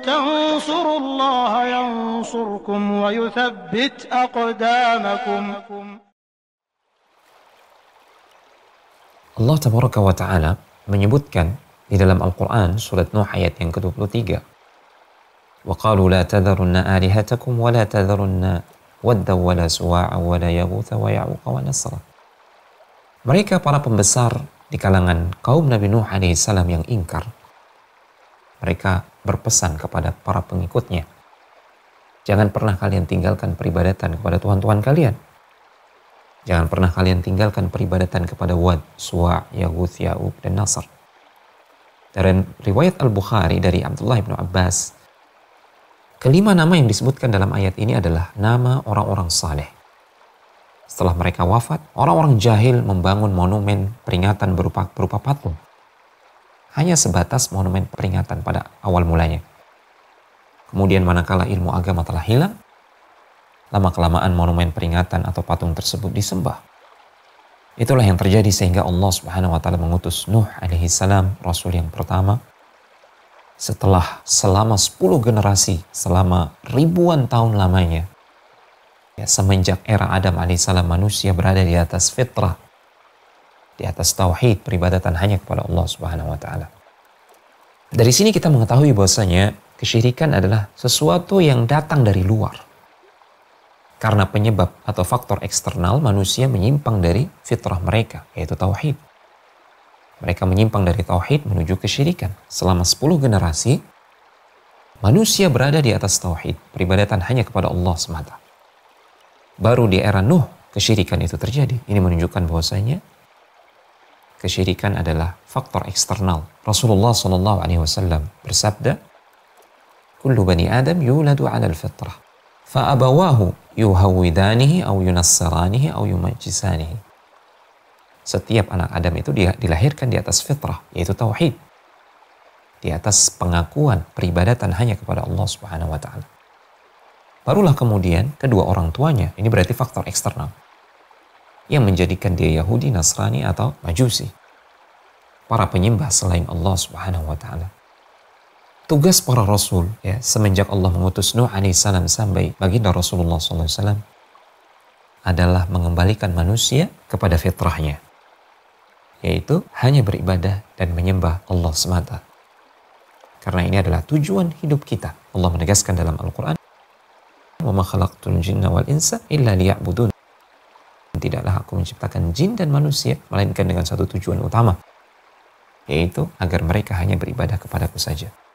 تنصروا الله ينصركم ويثبت أقدامكم Allah Tabaraka wa Ta'ala menyebutkan di dalam Al-Quran surat Nuh ayat yang ke-23 وَقَالُوا لَا تَذَرُنَّ آلِهَتَكُمْ وَلَا تَذَرُنَّ وَدَّا وَلَا سُوَاعَ وَلَا يَغُثَ وَيَعُقَ وَنَسْرَ Mereka para pembesar di kalangan kaum Nabi Nuh alaihissalam yang ingkar mereka berpesan kepada para pengikutnya. Jangan pernah kalian tinggalkan peribadatan kepada Tuhan-Tuhan kalian. Jangan pernah kalian tinggalkan peribadatan kepada Wad, Suwa, Yahud, Ya'ub, dan Nasr. Dari riwayat Al-Bukhari dari Abdullah bin Abbas, kelima nama yang disebutkan dalam ayat ini adalah nama orang-orang saleh. Setelah mereka wafat, orang-orang jahil membangun monumen peringatan berupa berupa patung hanya sebatas monumen peringatan pada awal mulanya. Kemudian manakala ilmu agama telah hilang, lama-kelamaan monumen peringatan atau patung tersebut disembah. Itulah yang terjadi sehingga Allah Subhanahu wa taala mengutus Nuh alaihi salam, rasul yang pertama. Setelah selama 10 generasi, selama ribuan tahun lamanya, ya, semenjak era Adam alaihissalam manusia berada di atas fitrah di atas tauhid peribadatan hanya kepada Allah Subhanahu wa taala. Dari sini kita mengetahui bahwasanya kesyirikan adalah sesuatu yang datang dari luar. Karena penyebab atau faktor eksternal manusia menyimpang dari fitrah mereka yaitu tauhid. Mereka menyimpang dari tauhid menuju kesyirikan. Selama 10 generasi manusia berada di atas tauhid, peribadatan hanya kepada Allah semata. Baru di era Nuh kesyirikan itu terjadi. Ini menunjukkan bahwasanya kesyirikan adalah faktor eksternal. Rasulullah Shallallahu Alaihi Wasallam bersabda, "Kullu bani Adam yuladu ala al-fitrah, fa'abawahu yuhawidanihi atau yunassaranihi atau yumajisanihi." Setiap anak Adam itu dilahirkan di atas fitrah, yaitu tauhid. Di atas pengakuan peribadatan hanya kepada Allah Subhanahu wa taala. Barulah kemudian kedua orang tuanya, ini berarti faktor eksternal, yang menjadikan dia Yahudi, Nasrani, atau Majusi para penyembah selain Allah Subhanahu wa taala. Tugas para rasul ya semenjak Allah mengutus Nuh alaihissalam sampai baginda Rasulullah SAW adalah mengembalikan manusia kepada fitrahnya yaitu hanya beribadah dan menyembah Allah semata. Karena ini adalah tujuan hidup kita. Allah menegaskan dalam Al-Qur'an, "Wa ma khalaqtul jinna wal insa illa liya'budun." Tidaklah aku menciptakan jin dan manusia melainkan dengan satu tujuan utama, yaitu agar mereka hanya beribadah kepadaku saja.